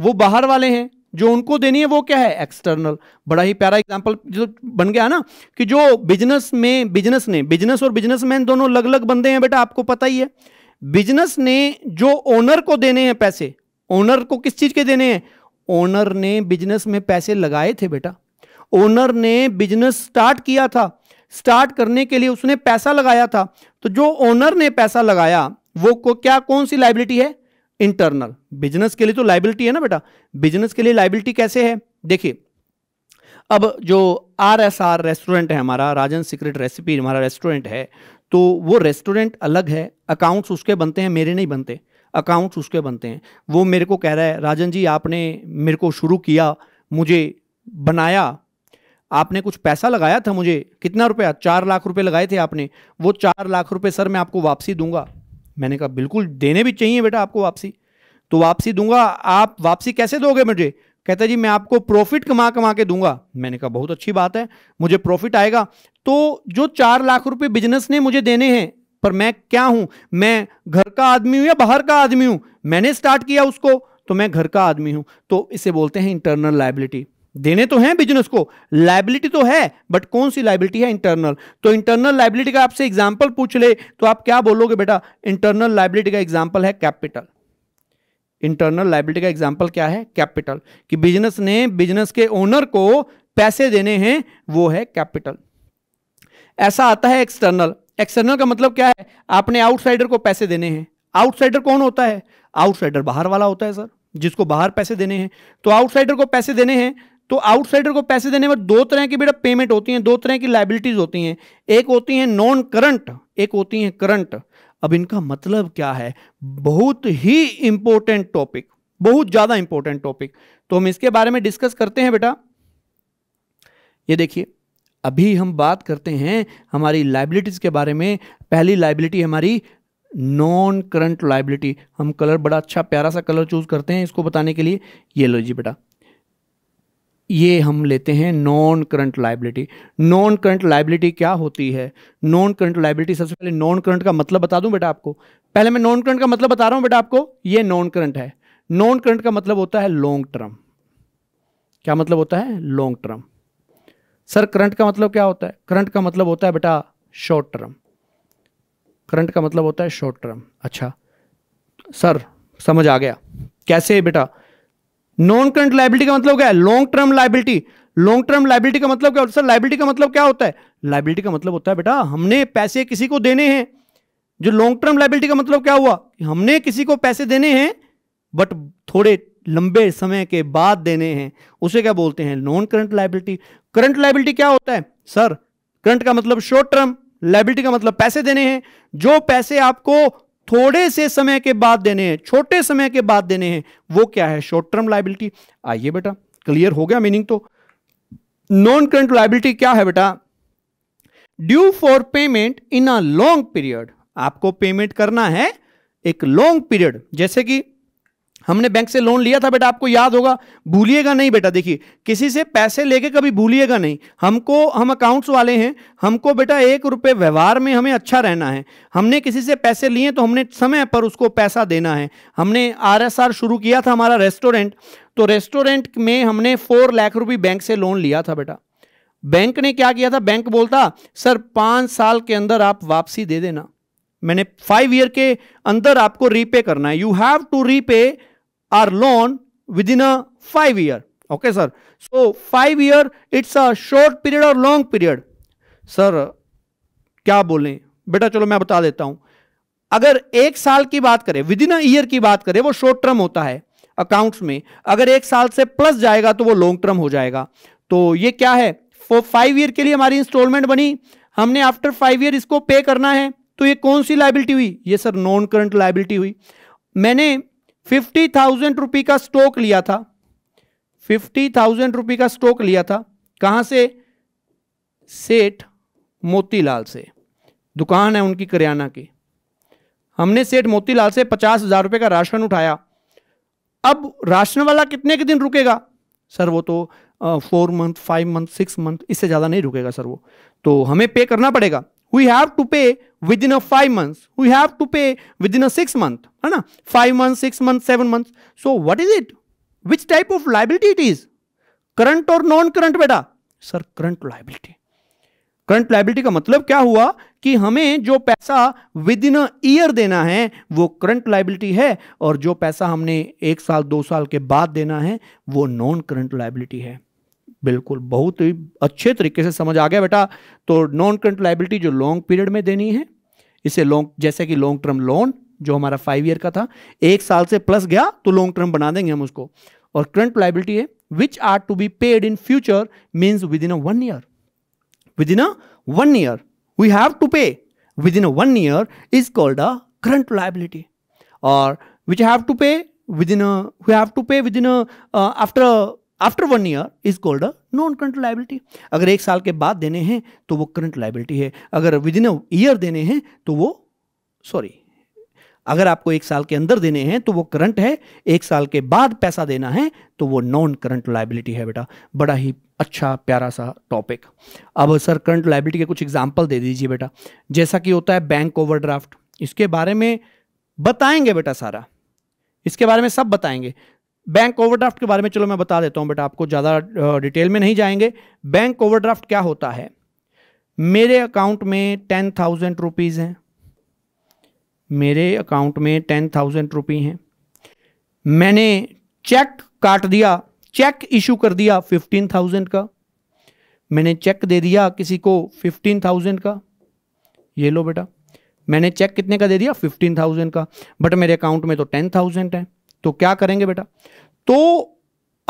वो बाहर वाले हैं जो उनको देनी है वो क्या है एक्सटर्नल बड़ा ही प्यारा एग्जाम्पल जो बन गया ना कि जो बिजनेस में बिजनेस ने बिजनेस और बिजनेसमैन दोनों अलग अलग बंदे हैं बेटा आपको पता ही है बिजनेस ने जो ओनर को देने हैं पैसे ओनर को किस चीज के देने हैं ओनर ने बिजनेस में पैसे लगाए थे बेटा ओनर ने बिजनेस स्टार्ट किया था स्टार्ट करने के लिए उसने पैसा लगाया था तो जो ओनर ने पैसा लगाया वो को क्या कौन सी लाइबिलिटी है इंटरनल बिजनेस के लिए तो लाइबिलिटी है ना बेटा बिजनेस के लिए लाइबिलिटी कैसे है देखिए अब जो आर एस आर रेस्टोरेंट है हमारा राजन सीक्रेट रेसिपी हमारा रेस्टोरेंट है तो वो रेस्टोरेंट अलग है अकाउंट्स उसके बनते हैं मेरे नहीं बनते अकाउंट्स उसके बनते हैं वो मेरे को कह रहा है राजन जी आपने मेरे को शुरू किया मुझे बनाया आपने कुछ पैसा लगाया था मुझे कितना रुपया चार लाख रुपए लगाए थे आपने वो चार लाख रुपए सर मैं आपको वापसी दूंगा मैंने कहा बिल्कुल देने भी चाहिए बेटा आपको वापसी तो वापसी दूंगा आप वापसी कैसे दोगे मुझे कहता जी मैं आपको प्रॉफिट कमा कमा के दूंगा मैंने कहा बहुत अच्छी बात है मुझे प्रॉफिट आएगा तो जो चार लाख रुपए बिजनेस ने मुझे देने हैं पर मैं क्या हूं मैं घर का आदमी हूं या बाहर का आदमी हूं मैंने स्टार्ट किया उसको तो मैं घर का आदमी हूं तो इसे बोलते हैं इंटरनल लाइबिलिटी देने तो हैं बिजनेस को लाइबिलिटी तो है बट कौन सी लाइबिलिटी है इंटरनल तो इंटरनल लाइबिलिटी का आपसे एग्जाम्पल पूछ ले तो आप क्या बोलोगे बेटा इंटरनल लाइबिलिटी का एग्जाम्पल है कैपिटल इंटरनल लाइबिलिटी का एग्जाम्पल क्या है कैपिटल कि बिजनेस ने बिजनेस के ओनर को पैसे देने हैं वो है कैपिटल ऐसा आता है एक्सटर्नल एक्सटर्नल का मतलब क्या है आपने आउटसाइडर को पैसे देने हैं आउटसाइडर कौन होता है आउटसाइडर बाहर वाला होता है सर जिसको बाहर पैसे देने हैं तो आउटसाइडर को पैसे देने हैं तो आउटसाइडर को पैसे देने में दो तरह की बेटा पेमेंट होती हैं दो तरह की लाइबिलिटीज होती हैं एक होती हैं नॉन करंट एक होती हैं करंट अब इनका मतलब क्या है बहुत ही इंपॉर्टेंट टॉपिक बहुत ज्यादा इंपॉर्टेंट टॉपिक तो हम इसके बारे में डिस्कस करते हैं बेटा ये देखिए अभी हम बात करते हैं हमारी लाइबिलिटीज के बारे में पहली लाइबिलिटी हमारी नॉन करंट लाइबिलिटी हम कलर बड़ा अच्छा प्यारा सा कलर चूज करते हैं इसको बताने के लिए ये लो जी बेटा ये हम लेते हैं non current liability non current liability क्या होती है नॉन करंट लाइबिलिटी सबसे पहले नॉन करंट का मतलब बता दूं बेटा आपको पहले मैं नॉन करंट का मतलब बता रहा हूं बेटा आपको ये नॉन करंट है नॉन करंट का मतलब होता है लॉन्ग टर्म क्या मतलब होता है लॉन्ग टर्म सर करंट का मतलब क्या होता है करंट का मतलब होता है बेटा शॉर्ट टर्म करंट का मतलब होता है शॉर्ट टर्म अच्छा सर समझ आ गया कैसे बेटा नॉन करंट लाइबिलिटी का मतलब क्या है long term liability long term liability का मतलब क्या होता है लाइबिलिटी का मतलब क्या होता है लाइबिलिटी का मतलब होता है बेटा हमने पैसे किसी को देने हैं जो लॉन्ग टर्म लाइबिलिटी का मतलब क्या हुआ कि हमने किसी को पैसे देने हैं बट थोड़े लंबे समय के बाद देने हैं उसे क्या बोलते हैं non current liability current liability क्या होता है सर करंट का मतलब शॉर्ट टर्म लाइबिलिटी का मतलब पैसे देने हैं जो पैसे आपको थोड़े से समय के बाद देने हैं छोटे समय के बाद देने हैं वो क्या है शॉर्ट टर्म लाइबिलिटी आइए बेटा क्लियर हो गया मीनिंग तो नॉन करंट लाइबिलिटी क्या है बेटा due for payment in a long period आपको पेमेंट करना है एक लॉन्ग पीरियड जैसे कि हमने बैंक से लोन लिया था बेटा आपको याद होगा भूलिएगा नहीं बेटा देखिए किसी से पैसे लेके कभी भूलिएगा नहीं हमको हम अकाउंट्स वाले हैं हमको बेटा एक रुपये व्यवहार में हमें अच्छा रहना है हमने किसी से पैसे लिए तो हमने समय पर उसको पैसा देना है हमने आर शुरू किया था हमारा रेस्टोरेंट तो रेस्टोरेंट में हमने फोर लाख रुपये बैंक से लोन लिया था बेटा बैंक ने क्या किया था बैंक बोलता सर पाँच साल के अंदर आप वापसी दे देना मैंने फाइव ईयर के अंदर आपको रीपे करना है you have to repay are loan within a 5 year okay sir so 5 year it's a short period or long period sir क्या बोलें बेटा चलो मैं बता देता हूं अगर एक साल की बात करें विद इन ईयर की बात करें वो शॉर्ट टर्म होता है अकाउंट्स में अगर एक साल से प्लस जाएगा तो वो लॉन्ग टर्म हो जाएगा तो ये क्या है फॉर फाइव ईयर के लिए हमारी इंस्टॉलमेंट बनी हमने आफ्टर फाइव ईयर इसको पे करना है तो ये कौन सी लाइबिलिटी हुई ये सर नॉन करंट लाइबिलिटी हुई मैंने फिफ्टी थाउजेंड रुपी का स्टॉक लिया था फिफ्टी थाउजेंड रुपी का स्टॉक लिया था कहां से सेठ मोतीलाल से दुकान है उनकी करियाना की हमने सेठ मोतीलाल से पचास हजार रुपये का राशन उठाया अब राशन वाला कितने के दिन रुकेगा सर वो तो four month five month six month इससे ज़्यादा नहीं रुकेगा सर वो तो हमें पे करना पड़ेगा we have to pay within a five months we have to pay within a six month है ना five month six month seven month so what is it which type of liability it is current और नॉन करंट बेटा sir current liability current liability का मतलब क्या हुआ कि हमें जो पैसा विद इन अयर देना है वो करंट लाइबिलिटी है और जो पैसा हमने एक साल दो साल के बाद देना है वो नॉन करंट लाइबिलिटी है बिल्कुल बहुत ही अच्छे तरीके से समझ आ गया बेटा तो नॉन करंट लाइबिलिटी जो लॉन्ग पीरियड में देनी है इसे लॉन्ग जैसे कि लॉन्ग टर्म लोन जो हमारा फाइव ईयर का था एक साल से प्लस गया तो लॉन्ग टर्म बना देंगे हम उसको और करंट लाइबिलिटी है which are to be paid in future means within a one year within a one year we have to pay within a one year is called a current liability और which have to pay within we have to pay within after after one year is called a non current liability अगर एक साल के बाद देने हैं तो वो करंट लाइबिलिटी है अगर विद इन ईयर देने हैं तो वो सॉरी अगर आपको एक साल के अंदर देने हैं तो वो करंट है एक साल के बाद पैसा देना है तो वो नॉन करंट लाइबिलिटी है बेटा बड़ा ही अच्छा प्यारा सा टॉपिक अब सर करंट लाइबिलिटी के कुछ एग्जाम्पल दे दीजिए बेटा जैसा कि होता है बैंक ओवरड्राफ्ट इसके बारे में बताएंगे बेटा सारा इसके बारे में सब बताएंगे बैंक ओवरड्राफ्ट के बारे में चलो मैं बता देता हूं बेटा आपको ज़्यादा डिटेल में नहीं जाएंगे बैंक ओवरड्राफ्ट क्या होता है मेरे अकाउंट में टेन थाउजेंड रुपीज़ हैं मेरे अकाउंट में टेन थाउजेंड रुपी हैं मैंने चेक काट दिया चेक इशू कर दिया फिफ्टीन थाउजेंड का मैंने चेक दे दिया किसी को फिफ्टीन थाउजेंड का ये लो बेटा मैंने चेक कितने का दे दिया फिफ्टीन थाउजेंड का बट मेरे अकाउंट में तो टेन थाउजेंड है तो क्या करेंगे बेटा तो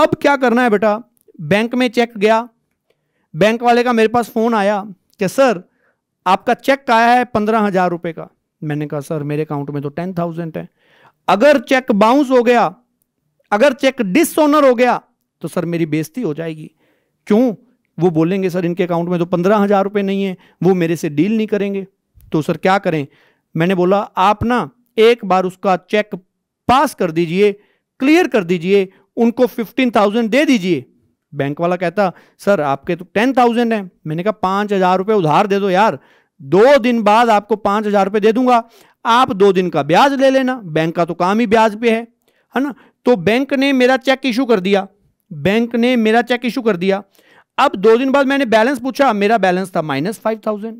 अब क्या करना है बेटा बैंक में चेक गया बैंक वाले का मेरे पास फ़ोन आया कि सर आपका चेक आया है पंद्रह हज़ार रुपये का मैंने कहा सर मेरे अकाउंट में तो टेन थाउजेंड है अगर चेक बाउंस हो गया अगर चेक डिसऑनर हो गया तो सर मेरी बेइज्जती हो जाएगी क्यों वो बोलेंगे सर इनके अकाउंट में तो पंद्रह हज़ार रुपये नहीं है वो मेरे से डील नहीं करेंगे तो सर क्या करें मैंने बोला आप ना एक बार उसका चेक पास कर दीजिए क्लियर कर दीजिए उनको फिफ्टीन थाउजेंड दे दीजिए बैंक वाला कहता सर आपके तो टेन थाउजेंड है मैंने कहा पाँच हज़ार रुपये उधार दे दो यार दो दिन बाद आपको पाँच हज़ार रुपये दे दूंगा आप दो दिन का ब्याज ले लेना बैंक का तो काम ही ब्याज पे है है ना तो बैंक ने मेरा चेक इशू कर दिया बैंक ने मेरा चेक इशू कर दिया अब दो दिन बाद मैंने बैलेंस पूछा मेरा बैलेंस था minus five thousand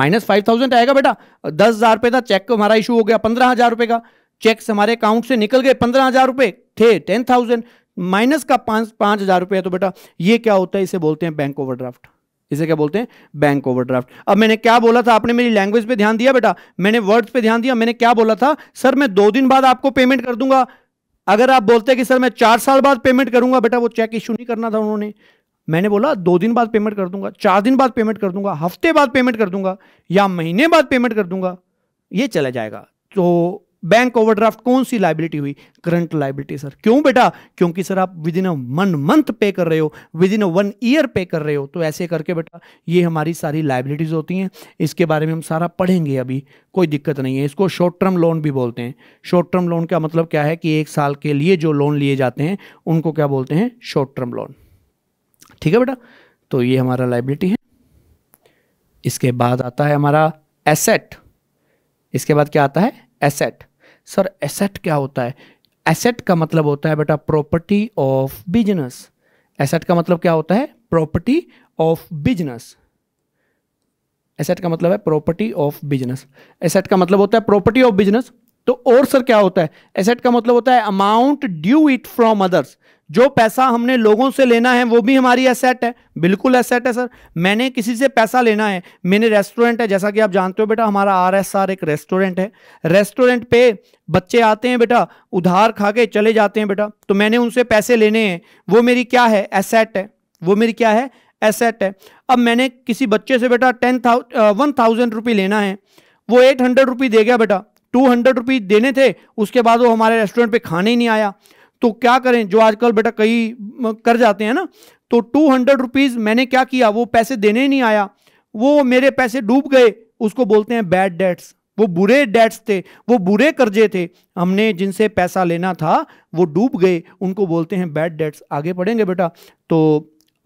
minus five thousand आएगा बेटा दस हज़ार रुपये था चेक हमारा इशू हो गया पंद्रह हज़ार रुपये का चेक्स हमारे अकाउंट से निकल गए पंद्रह हजार रुपए थे टेन थाउजेंड माइनस का पांच पांच हजार रुपए तो बेटा ये क्या होता है इसे बोलते हैं बैंक ओवरड्राफ्ट इसे क्या बोलते हैं बैंक ओवरड्राफ्ट अब मैंने क्या बोला था आपने मेरी लैंग्वेज पे ध्यान दिया बेटा मैंने वर्ड्स पे ध्यान दिया मैंने क्या बोला था सर मैं दो दिन बाद आपको पेमेंट कर दूंगा अगर आप बोलते कि सर मैं चार साल बाद पेमेंट करूंगा बेटा वो चेक इश्यू नहीं करना था उन्होंने मैंने बोला दो दिन बाद पेमेंट कर दूंगा चार दिन बाद पेमेंट कर दूंगा हफ्ते बाद पेमेंट कर दूंगा या महीने बाद पेमेंट कर दूंगा ये चला जाएगा तो बैंक ओवरड्राफ्ट कौन सी लाइबिलिटी हुई करंट लाइबिलिटी सर क्यों बेटा क्योंकि सर आप within a one month pay कर रहे हो within a one year pay कर रहे हो तो ऐसे करके बेटा ये हमारी सारी लाइबिलिटीज़ होती हैं इसके बारे में हम सारा पढ़ेंगे अभी कोई दिक्कत नहीं है इसको शॉर्ट टर्म लोन भी बोलते हैं शॉर्ट टर्म लोन का मतलब क्या है कि एक साल के लिए जो लोन लिए जाते हैं उनको क्या बोलते हैं शॉर्ट टर्म लोन ठीक है बेटा तो ये हमारा लाइबिलिटी है इसके बाद आता है हमारा एसेट इसके बाद क्या आता है एसेट सर एसेट क्या होता है एसेट का मतलब होता है बेटा प्रॉपर्टी ऑफ बिजनेस एसेट का मतलब क्या होता है प्रॉपर्टी ऑफ बिजनेस एसेट का मतलब है प्रॉपर्टी ऑफ बिजनेस एसेट का मतलब होता है प्रॉपर्टी ऑफ बिजनेस तो और सर क्या होता है एसेट का मतलब होता है amount due it from others जो पैसा हमने लोगों से लेना है वो भी हमारी एसेट है बिल्कुल एसेट है सर मैंने किसी से पैसा लेना है मैंने रेस्टोरेंट है जैसा कि आप जानते हो बेटा हमारा आर एस आर एक रेस्टोरेंट है रेस्टोरेंट पे बच्चे आते हैं बेटा उधार खा के चले जाते हैं बेटा तो मैंने उनसे पैसे लेने हैं वो मेरी क्या है एसेट है वो मेरी क्या है एसेट है अब मैंने किसी बच्चे से बेटा ten thou one thousand rupee लेना है वो एट हंड्रेड रुपी दे गया बेटा टू हंड्रेड रुपी देने थे उसके बाद वो हमारे रेस्टोरेंट पे खाने ही नहीं आया तो क्या करें जो आजकल बेटा कई कर जाते हैं ना तो टू हंड्रेड रुपीज़ मैंने क्या किया वो पैसे देने नहीं आया वो मेरे पैसे डूब गए उसको बोलते हैं बैड डेट्स वो बुरे डेट्स थे वो बुरे कर्जे थे हमने जिनसे पैसा लेना था वो डूब गए उनको बोलते हैं बैड डेट्स आगे पढ़ेंगे बेटा तो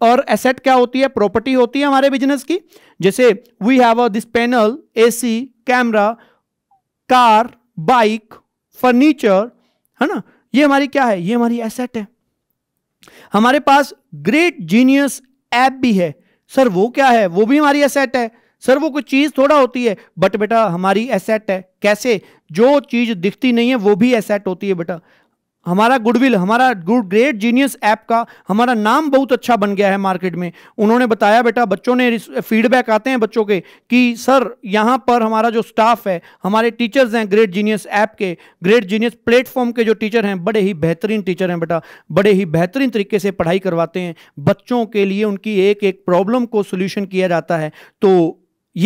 और एसेट क्या होती है प्रॉपर्टी होती है हमारे बिजनेस की जैसे we have a this panel AC camera car bike furniture है ना ये हमारी क्या है ये हमारी एसेट है हमारे पास ग्रेट जीनियस ऐप भी है सर वो क्या है वो भी हमारी एसेट है सर वो कुछ चीज़ थोड़ा होती है बट बेटा हमारी एसेट है कैसे जो चीज़ दिखती नहीं है वो भी एसेट होती है बेटा हमारा गुडविल हमारा गुड ग्रेट जीनियस ऐप का हमारा नाम बहुत अच्छा बन गया है मार्केट में उन्होंने बताया बेटा बच्चों ने फीडबैक आते हैं बच्चों के कि सर यहाँ पर हमारा जो स्टाफ है हमारे टीचर्स हैं ग्रेट जीनियस ऐप के ग्रेट जीनियस प्लेटफॉर्म के जो टीचर हैं बड़े ही बेहतरीन टीचर हैं बेटा बड़े ही बेहतरीन तरीके से पढ़ाई करवाते हैं बच्चों के लिए उनकी एक एक प्रॉब्लम को सोल्यूशन किया जाता है तो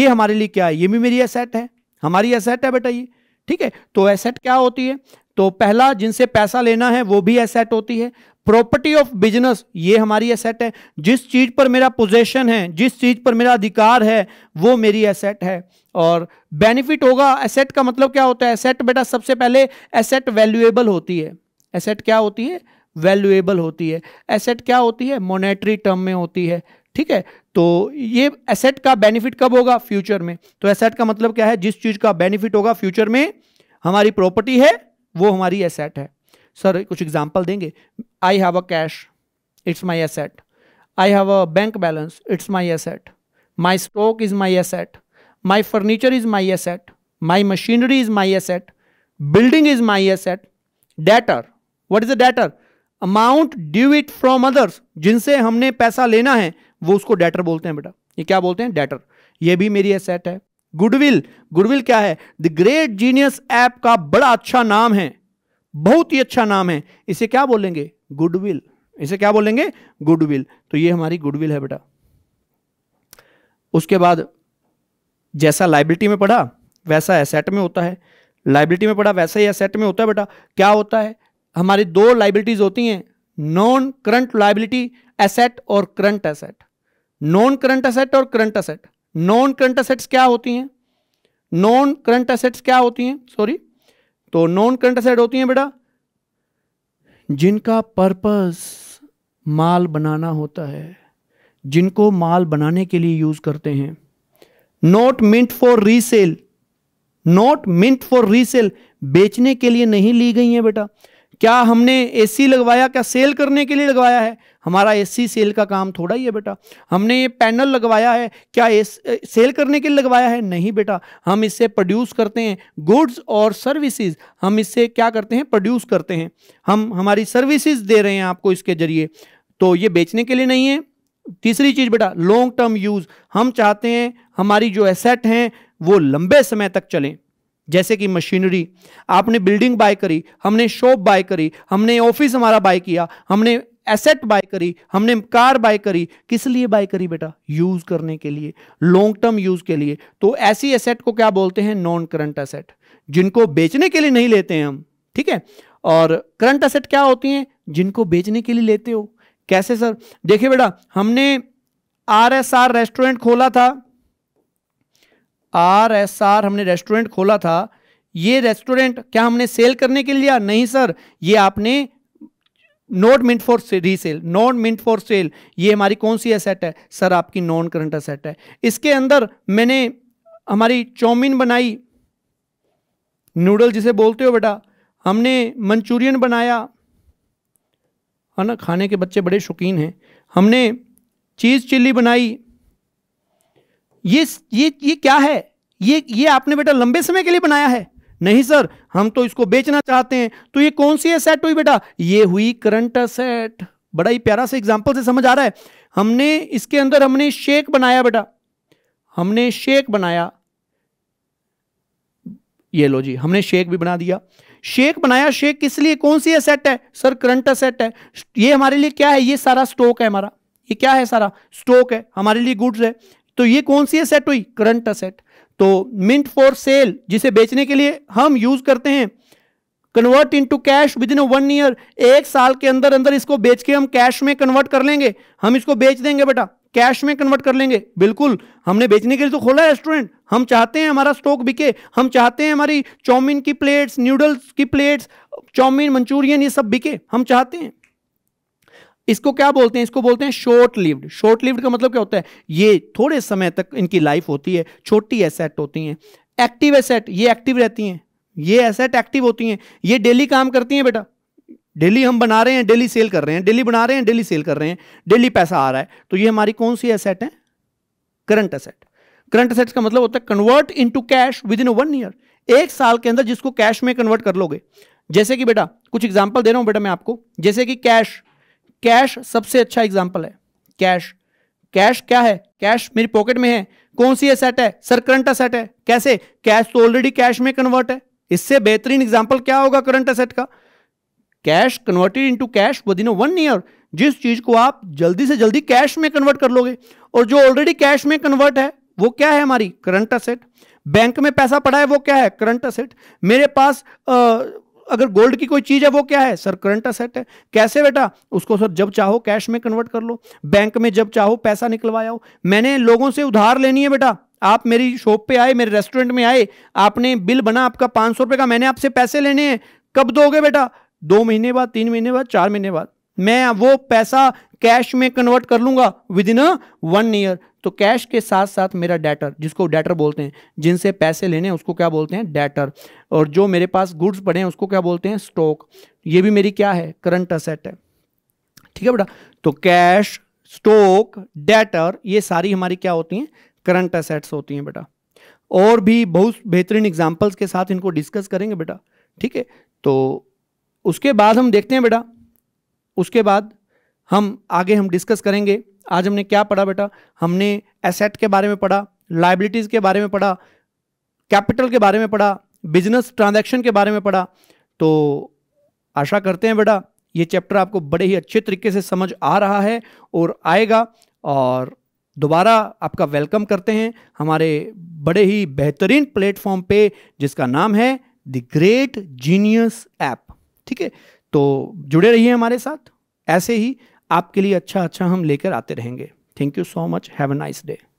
ये हमारे लिए क्या है ये भी मेरी असेट है हमारी एसेट है बेटा ये ठीक है तो एसेट क्या होती है तो पहला जिनसे पैसा लेना है वो भी एसेट होती है प्रॉपर्टी ऑफ बिजनेस ये हमारी एसेट है जिस चीज़ पर मेरा पोजेशन है जिस चीज़ पर मेरा अधिकार है वो मेरी एसेट है और बेनिफिट होगा एसेट का मतलब क्या होता है एसेट बेटा सबसे पहले एसेट वैल्यूएबल होती है एसेट क्या होती है वैल्यूएबल होती है एसेट क्या होती है मोनेटरी टर्म में होती है ठीक है तो ये एसेट का बेनिफिट कब होगा फ्यूचर में तो एसेट का मतलब क्या है जिस चीज़ का बेनिफिट होगा फ्यूचर में हमारी प्रॉपर्टी है वो हमारी एसेट है सर कुछ एग्जाम्पल देंगे I have a cash it's my asset I have a bank balance it's my asset my stock is my asset my furniture is my asset my machinery is my asset building is my asset debtor what is a debtor amount due it from others जिनसे हमने पैसा लेना है वो उसको डेटर बोलते हैं बेटा ये क्या बोलते हैं डेटर ये भी मेरी एसेट है गुडविल गुडविल क्या है द ग्रेट जीनियस ऐप का बड़ा अच्छा नाम है बहुत ही अच्छा नाम है इसे क्या बोलेंगे गुडविल इसे क्या बोलेंगे गुडविल तो ये हमारी गुडविल है बेटा उसके बाद जैसा लाइबिलिटी में पढ़ा वैसा एसेट में होता है लाइबिलिटी में पढ़ा वैसा ही एसेट में होता है बेटा क्या होता है हमारी दो लाइबिलिटीज होती हैं नॉन करंट लाइबिलिटी एसेट और current asset non current asset और current asset non current assets क्या होती हैं नॉन करंट असेट्स क्या होती हैं सॉरी तो नॉन करंट असेट होती हैं बेटा जिनका पर्पस माल बनाना होता है जिनको माल बनाने के लिए यूज करते हैं not meant for resale not meant for resale बेचने के लिए नहीं ली गई हैं बेटा क्या हमने एसी लगवाया क्या सेल करने के लिए लगवाया है हमारा एसी सेल का काम थोड़ा ही है बेटा हमने ये पैनल लगवाया है क्या एस, सेल करने के लिए लगवाया है नहीं बेटा हम इससे प्रोड्यूस करते हैं गुड्स और सर्विसेज हम इससे क्या करते हैं प्रोड्यूस करते हैं हम हमारी सर्विसेज दे रहे हैं आपको इसके जरिए तो ये बेचने के लिए नहीं है तीसरी चीज बेटा लॉन्ग टर्म यूज हम चाहते हैं हमारी जो एसेट हैं वो लंबे समय तक चलें जैसे कि मशीनरी आपने बिल्डिंग बाय करी हमने शॉप बाय करी हमने ऑफिस हमारा बाय किया हमने एसेट बाय करी हमने कार बाय करी किस लिए बाय करी बेटा यूज करने के लिए लॉन्ग टर्म यूज के लिए तो ऐसी एसेट को क्या बोलते हैं नॉन करंट एसेट जिनको बेचने के लिए नहीं लेते हैं हम ठीक है और करंट एसेट क्या होती हैं जिनको बेचने के लिए लेते हो कैसे सर देखिए बेटा हमने आर एस आर रेस्टोरेंट खोला था आर एस आर हमने रेस्टोरेंट खोला था ये रेस्टोरेंट क्या हमने सेल करने के लिए नहीं सर ये आपने not meant for resale not meant for sale ये हमारी कौन सी असेट है सर आपकी नॉन करंट असेट है इसके अंदर मैंने हमारी चौमिन बनाई नूडल जिसे बोलते हो बेटा हमने मंचूरियन बनाया है ना खाने के बच्चे बड़े शौकीन हैं हमने चीज़ चिल्ली बनाई ये ये ये क्या है ये ये आपने बेटा लंबे समय के लिए बनाया है नहीं सर हम तो इसको बेचना चाहते हैं तो ये कौन सी असेट हुई बेटा ये हुई करंट असेट बड़ा ही प्यारा सा एग्जाम्पल से समझ आ रहा है हमने इसके अंदर हमने शेक बनाया बेटा हमने शेक बनाया ये लो जी हमने शेक भी बना दिया शेक बनाया शेक किस लिए कौन सी असेट है सर करंट असेट है ये हमारे लिए क्या है ये सारा स्टॉक है हमारा ये क्या है सारा स्टॉक है हमारे लिए गुड्स है तो ये कौन सी असेट हुई करंट असेट तो मिंट फॉर सेल जिसे बेचने के लिए हम यूज करते हैं convert into cash within one year एक साल के अंदर अंदर इसको बेच के हम कैश में कन्वर्ट कर लेंगे हम इसको बेच देंगे बेटा कैश में कन्वर्ट कर लेंगे बिल्कुल हमने बेचने के लिए तो खोला है रेस्टोरेंट हम चाहते हैं हमारा स्टॉक बिके हम चाहते हैं हमारी चाउमीन की प्लेट्स न्यूडल्स की प्लेट्स चाउमीन मंचूरियन ये सब बिके हम चाहते हैं इसको क्या बोलते हैं इसको बोलते हैं शॉर्ट लिव्ड शॉर्ट लिव्ड का मतलब क्या होता है ये थोड़े समय तक इनकी लाइफ होती है छोटी एसेट होती हैं एक्टिव एसेट ये एक्टिव रहती हैं ये एसेट एक्टिव होती हैं ये डेली काम करती हैं बेटा डेली हम बना रहे हैं डेली सेल कर रहे हैं डेली बना रहे हैं डेली सेल कर रहे हैं डेली पैसा आ रहा है तो ये हमारी कौन सी एसेट है करंट असेट करंट एसेट का मतलब होता है convert into cash within one year एक साल के अंदर जिसको कैश में कन्वर्ट कर लोगे जैसे कि बेटा कुछ एग्जाम्पल दे रहा हूं बेटा मैं आपको जैसे कि कैश कैश सबसे अच्छा एग्जाम्पल है कैश कैश क्या है कैश मेरी पॉकेट में है कौन सी एसेट है सर करंट असेट है कैसे कैश तो ऑलरेडी कैश में कन्वर्ट है इससे बेहतरीन एग्जाम्पल क्या होगा करंट असेट का cash converted into cash within one year जिस चीज को आप जल्दी से जल्दी कैश में कन्वर्ट कर लोगे और जो ऑलरेडी कैश में कन्वर्ट है वो क्या है हमारी करंट असेट बैंक में पैसा पड़ा है वो क्या है करंट असेट मेरे पास आ, अगर गोल्ड की कोई चीज है वो क्या है सर करंट असेट है कैसे बेटा उसको सर जब चाहो कैश में कन्वर्ट कर लो बैंक में जब चाहो पैसा निकलवाया हो मैंने लोगों से उधार लेनी है बेटा आप मेरी शॉप पे आए मेरे रेस्टोरेंट में आए आपने बिल बना आपका पांच सौ रुपए का मैंने आपसे पैसे लेने हैं कब दोगे बेटा दो महीने बाद तीन महीने बाद चार महीने बाद मैं वो पैसा कैश में कन्वर्ट कर लूंगा विद इन वन ईयर तो कैश के साथ साथ मेरा डेटर जिसको डेटर बोलते हैं जिनसे पैसे लेने हैं उसको क्या बोलते हैं डेटर और जो मेरे पास गुड्स पड़े हैं उसको क्या बोलते हैं स्टॉक ये भी मेरी क्या है करंट असेट है ठीक है बेटा तो कैश स्टॉक डेटर ये सारी हमारी क्या होती हैं करंट असेट्स होती हैं बेटा और भी बहुत बेहतरीन एग्जाम्पल्स के साथ इनको डिस्कस करेंगे बेटा ठीक है तो उसके बाद हम देखते हैं बेटा उसके बाद हम आगे हम डिस्कस करेंगे आज हमने क्या पढ़ा बेटा हमने एसेट के बारे में पढ़ा लाइबिलिटीज़ के बारे में पढ़ा कैपिटल के बारे में पढ़ा बिजनेस ट्रांजेक्शन के बारे में पढ़ा तो आशा करते हैं बेटा ये चैप्टर आपको बड़े ही अच्छे तरीके से समझ आ रहा है और आएगा और दोबारा आपका वेलकम करते हैं हमारे बड़े ही बेहतरीन प्लेटफॉर्म पे जिसका नाम है द ग्रेट जीनियस ऐप ठीक है तो जुड़े रहिए हमारे साथ ऐसे ही आपके लिए अच्छा अच्छा हम लेकर आते रहेंगे thank you so much have a nice day